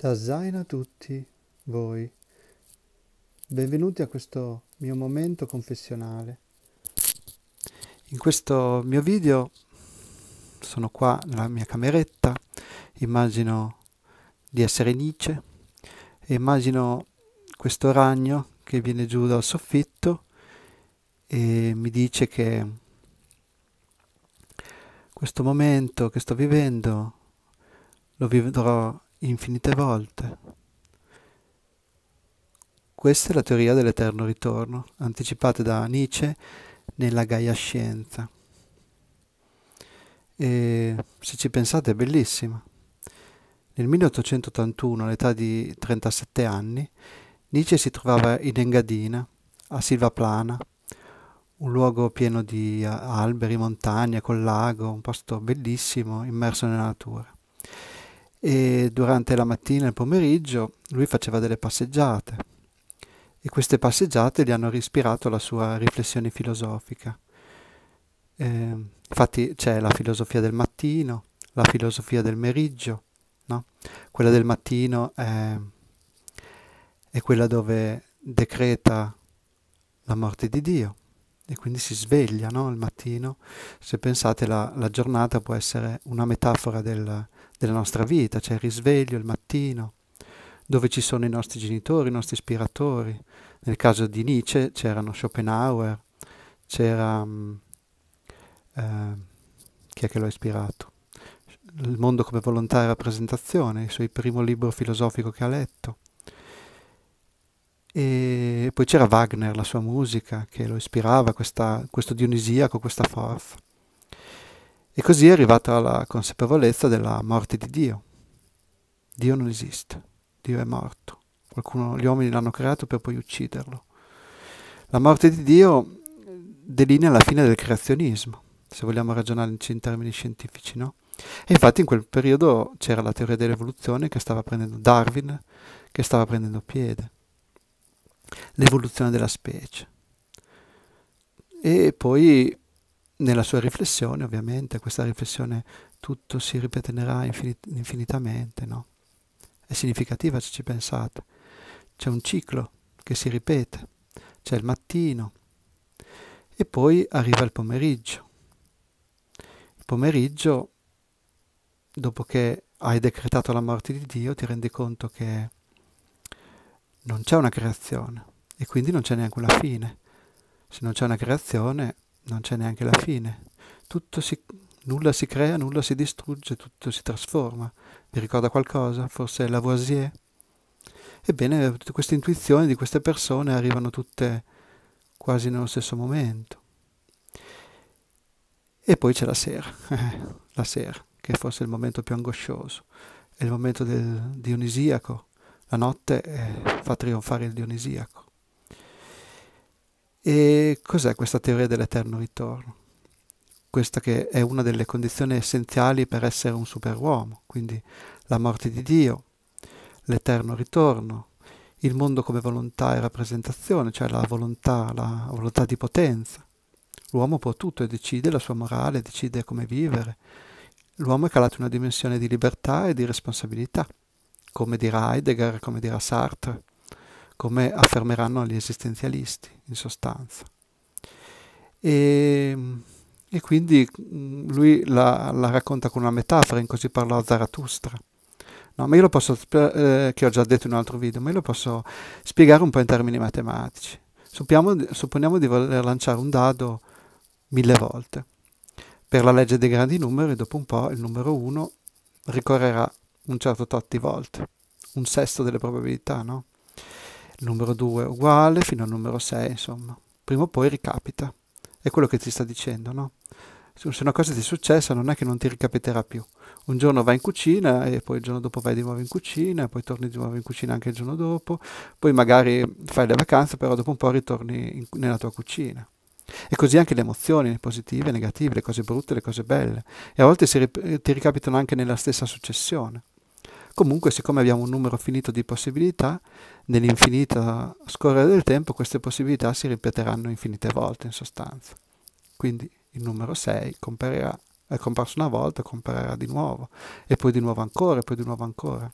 da Zaina a tutti voi. Benvenuti a questo mio momento confessionale. In questo mio video sono qua nella mia cameretta, immagino di essere Nietzsche e immagino questo ragno che viene giù dal soffitto e mi dice che questo momento che sto vivendo lo vivrò infinite volte. Questa è la teoria dell'eterno ritorno, anticipata da Nietzsche nella Gaia Scienza. E se ci pensate è bellissima. Nel 1881, all'età di 37 anni, Nietzsche si trovava in Engadina, a Silvaplana, un luogo pieno di alberi, montagne, col lago, un posto bellissimo, immerso nella natura e durante la mattina e il pomeriggio lui faceva delle passeggiate e queste passeggiate gli hanno ispirato la sua riflessione filosofica. Eh, infatti c'è la filosofia del mattino, la filosofia del meriggio, no? quella del mattino è, è quella dove decreta la morte di Dio, e quindi si sveglia no? al mattino. Se pensate la, la giornata può essere una metafora del, della nostra vita, cioè il risveglio, il mattino, dove ci sono i nostri genitori, i nostri ispiratori. Nel caso di Nietzsche c'erano Schopenhauer, c'era... Mm, eh, chi è che lo ha ispirato? Il mondo come volontà e rappresentazione, il suo primo libro filosofico che ha letto. E poi c'era Wagner, la sua musica, che lo ispirava, questa, questo dionisiaco, questa forza. E così è arrivata la consapevolezza della morte di Dio. Dio non esiste, Dio è morto. Qualcuno, gli uomini l'hanno creato per poi ucciderlo. La morte di Dio delinea la fine del creazionismo, se vogliamo ragionare in termini scientifici, no? E infatti in quel periodo c'era la teoria dell'evoluzione che stava prendendo Darwin, che stava prendendo piede l'evoluzione della specie. E poi nella sua riflessione, ovviamente, questa riflessione tutto si ripeterà infinit infinitamente, no? È significativa se ci pensate. C'è un ciclo che si ripete, c'è il mattino e poi arriva il pomeriggio. Il pomeriggio, dopo che hai decretato la morte di Dio, ti rendi conto che non c'è una creazione e quindi non c'è neanche una fine. Se non c'è una creazione non c'è neanche la fine. Tutto Si, nulla si crea, nulla si distrugge, tutto si trasforma. Vi ricorda qualcosa? Forse è Lavoisier? Ebbene, tutte queste intuizioni di queste persone arrivano tutte quasi nello stesso momento. E poi c'è la sera, la sera, che è forse il momento più angoscioso, è il momento del dionisiaco, la notte eh, fa trionfare il Dionisiaco. E cos'è questa teoria dell'eterno ritorno? Questa che è una delle condizioni essenziali per essere un superuomo, quindi la morte di Dio, l'eterno ritorno, il mondo come volontà e rappresentazione, cioè la volontà, la volontà di potenza. L'uomo può tutto e decide la sua morale, decide come vivere. L'uomo è calato in una dimensione di libertà e di responsabilità come dirà Heidegger, come dirà Sartre, come affermeranno gli esistenzialisti, in sostanza. E, e quindi mm, lui la, la, racconta con una metafora, in così parlò Zarathustra. No, ma io lo posso, eh, che ho già detto in un altro video, ma io lo posso spiegare un po' in termini matematici. Suppiamo, supponiamo di voler lanciare un dado mille volte. Per la legge dei grandi numeri, dopo un po', il numero 1 ricorrerà un certo tot di volte, un sesto delle probabilità, no? Il numero 2 è uguale fino al numero 6, insomma. Prima o poi ricapita. È quello che ti sta dicendo, no? Se una cosa ti è successa non è che non ti ricapiterà più. Un giorno vai in cucina e poi il giorno dopo vai di nuovo in cucina, poi torni di nuovo in cucina anche il giorno dopo, poi magari fai le vacanze, però dopo un po' ritorni in, nella tua cucina. E così anche le emozioni, le positive, le negative, le cose brutte, le cose belle. E a volte si, ti ricapitano anche nella stessa successione. Comunque, siccome abbiamo un numero finito di possibilità, nell'infinito scorrere del tempo queste possibilità si ripeteranno infinite volte in sostanza. Quindi il numero 6 comparirà, è comparso una volta, comparirà di nuovo, e poi di nuovo ancora, e poi di nuovo ancora.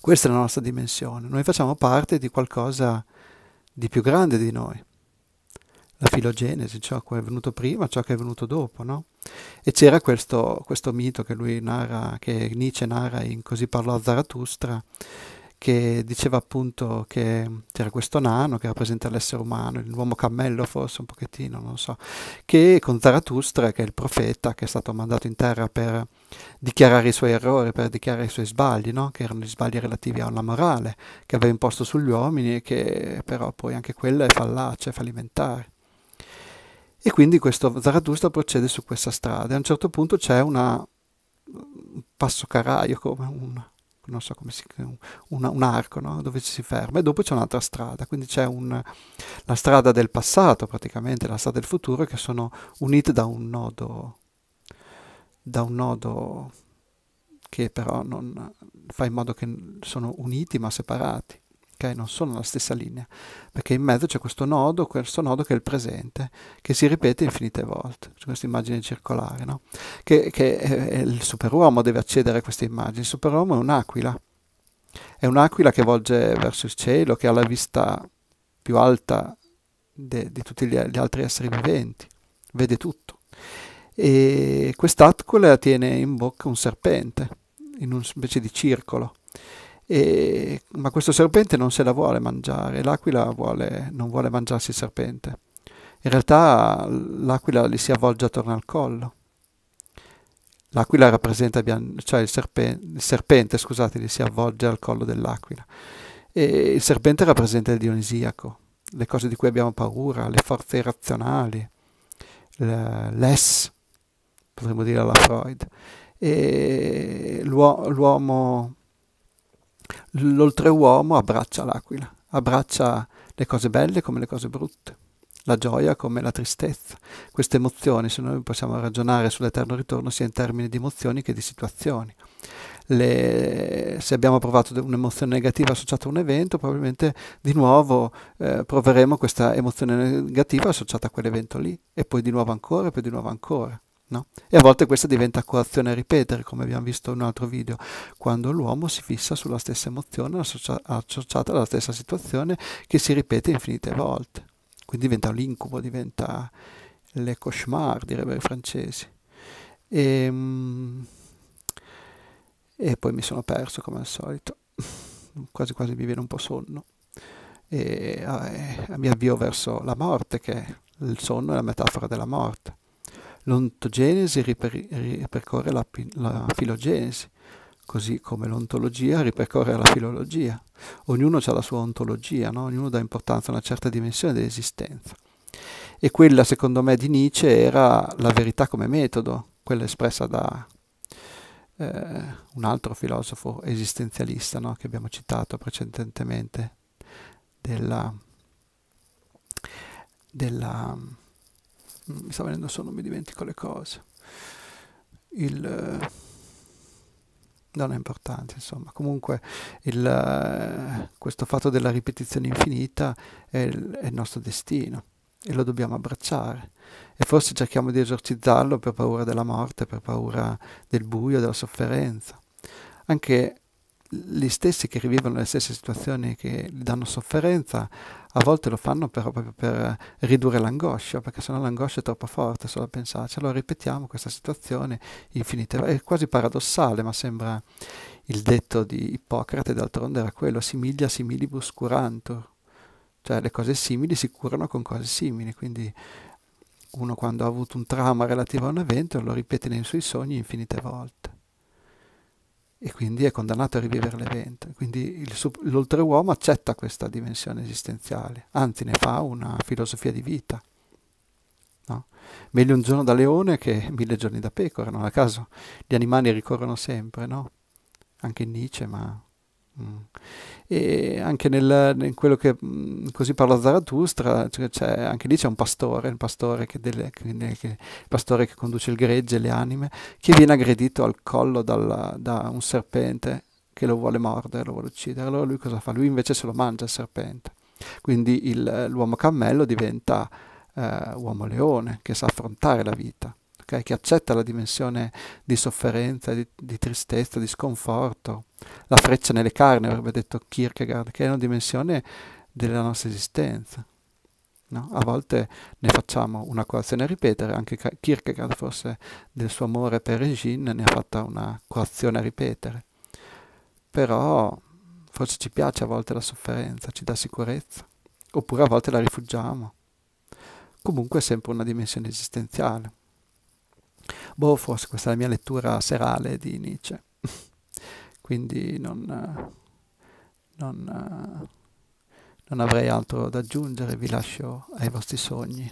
Questa è la nostra dimensione. Noi facciamo parte di qualcosa di più grande di noi la filogenesi, ciò che è venuto prima, ciò che è venuto dopo, no? E c'era questo, questo mito che, narra, che Nietzsche narra in Così parlò a Zarathustra, che diceva appunto che c'era questo nano che rappresenta l'essere umano, l'uomo cammello forse un pochettino, non so, che con Zarathustra, che è il profeta che è stato mandato in terra per dichiarare i suoi errori, per dichiarare i suoi sbagli, no? che erano gli sbagli relativi alla morale che aveva imposto sugli uomini e che però poi anche quella è fallace, è fallimentare. E quindi questo Zarathustra procede su questa strada. A un certo punto c'è una, un passo caraio, come un, non so come si, un, un arco no? dove ci si ferma e dopo c'è un'altra strada, quindi c'è un, la strada del passato praticamente, la strada del futuro che sono unite da un nodo, da un nodo che però non, fa in modo che sono uniti ma separati ok? Non sono la stessa linea, perché in mezzo c'è questo nodo, questo nodo che è il presente, che si ripete infinite volte, c'è questa immagine circolare, no? Che, che eh, il superuomo deve accedere a queste immagini, il superuomo è un'aquila, è un'aquila che volge verso il cielo, che ha la vista più alta de, di tutti gli, gli altri esseri viventi, vede tutto. E quest'aquila tiene in bocca un serpente, in una specie di circolo e, ma questo serpente non se la vuole mangiare, l'aquila vuole, non vuole mangiarsi il serpente. In realtà l'aquila gli si avvolge attorno al collo. L'aquila rappresenta, cioè il serpente, il serpente scusate, gli si avvolge al collo dell'aquila. E il serpente rappresenta il dionisiaco, le cose di cui abbiamo paura, le forze irrazionali, l'ess, potremmo dire alla Freud. E l'uomo l'oltreuomo abbraccia l'aquila, abbraccia le cose belle come le cose brutte, la gioia come la tristezza. Queste emozioni, se noi possiamo ragionare sull'eterno ritorno, sia in termini di emozioni che di situazioni. Le, se abbiamo provato un'emozione negativa associata a un evento, probabilmente di nuovo eh, proveremo questa emozione negativa associata a quell'evento lì, e poi di nuovo ancora, e poi di nuovo ancora. No? E a volte questa diventa coazione a ripetere, come abbiamo visto in un altro video, quando l'uomo si fissa sulla stessa emozione associa associata alla stessa situazione che si ripete infinite volte. Quindi diventa un incubo, diventa le cauchemar, direbbero i francesi. E, ehm, e poi mi sono perso come al solito, quasi quasi mi viene un po' sonno. E ah, eh, mi avvio verso la morte, che il sonno è la metafora della morte L'ontogenesi ripercorre la, la filogenesi, così come l'ontologia ripercorre la filologia. Ognuno ha la sua ontologia, no? ognuno dà importanza a una certa dimensione dell'esistenza. E quella, secondo me, di Nietzsche era la verità come metodo, quella espressa da eh, un altro filosofo esistenzialista no? che abbiamo citato precedentemente, della, della mi sta venendo solo, mi dimentico le cose. Il, eh, non è importante, insomma, comunque il, eh, questo fatto della ripetizione infinita è il, è il nostro destino e lo dobbiamo abbracciare. E forse cerchiamo di esorcizzarlo per paura della morte, per paura del buio, della sofferenza. Anche gli stessi che rivivono le stesse situazioni che danno sofferenza, a volte lo fanno però proprio per ridurre l'angoscia, perché sennò l'angoscia è troppo forte solo a pensarci. Allora ripetiamo questa situazione infinita. È quasi paradossale, ma sembra il detto di Ippocrate, d'altronde era quello, similia similibus curantur, cioè le cose simili si curano con cose simili, quindi uno quando ha avuto un trauma relativo a un evento lo ripete nei suoi sogni infinite volte e quindi è condannato a rivivere l'evento. Quindi l'oltreuomo accetta questa dimensione esistenziale, anzi ne fa una filosofia di vita. No? Meglio un giorno da leone che mille giorni da pecora, non a caso gli animali ricorrono sempre, no? anche in Nietzsche, ma Mm. E anche nel, in quello che mm, così parla Zarathustra, cioè anche lì c'è un pastore, un pastore che, delle, che, che, pastore che conduce il gregge, le anime, che viene aggredito al collo dalla, da un serpente che lo vuole mordere, lo vuole uccidere. Allora lui cosa fa? Lui invece se lo mangia il serpente. Quindi il, l'uomo cammello diventa eh, uomo leone che sa affrontare la vita riconosca e che accetta la dimensione di sofferenza, di, di tristezza, di sconforto. La freccia nelle carni, avrebbe detto Kierkegaard, che è una dimensione della nostra esistenza. No? A volte ne facciamo una colazione a ripetere, anche Kierkegaard forse del suo amore per Regine ne ha fatta una colazione a ripetere. Però forse ci piace a volte la sofferenza, ci dà sicurezza, oppure a volte la rifugiamo. Comunque è sempre una dimensione esistenziale. Boh, forse questa è la mia lettura serale di Nietzsche. Quindi non, non, non avrei altro da aggiungere, vi lascio ai vostri sogni.